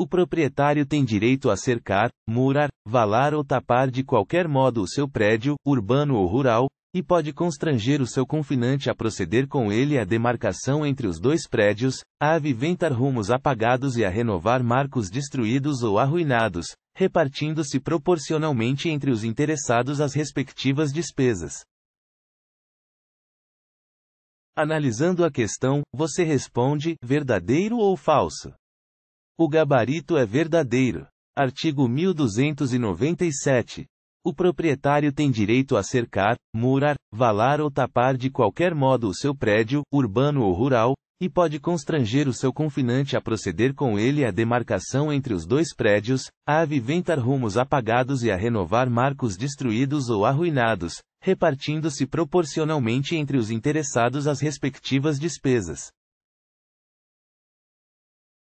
O proprietário tem direito a cercar, murar, valar ou tapar de qualquer modo o seu prédio, urbano ou rural, e pode constranger o seu confinante a proceder com ele à demarcação entre os dois prédios, a aviventar rumos apagados e a renovar marcos destruídos ou arruinados, repartindo-se proporcionalmente entre os interessados as respectivas despesas. Analisando a questão, você responde: verdadeiro ou falso? O gabarito é verdadeiro. Artigo 1297. O proprietário tem direito a cercar, murar, valar ou tapar de qualquer modo o seu prédio, urbano ou rural, e pode constranger o seu confinante a proceder com ele à demarcação entre os dois prédios, a aviventar rumos apagados e a renovar marcos destruídos ou arruinados, repartindo-se proporcionalmente entre os interessados as respectivas despesas.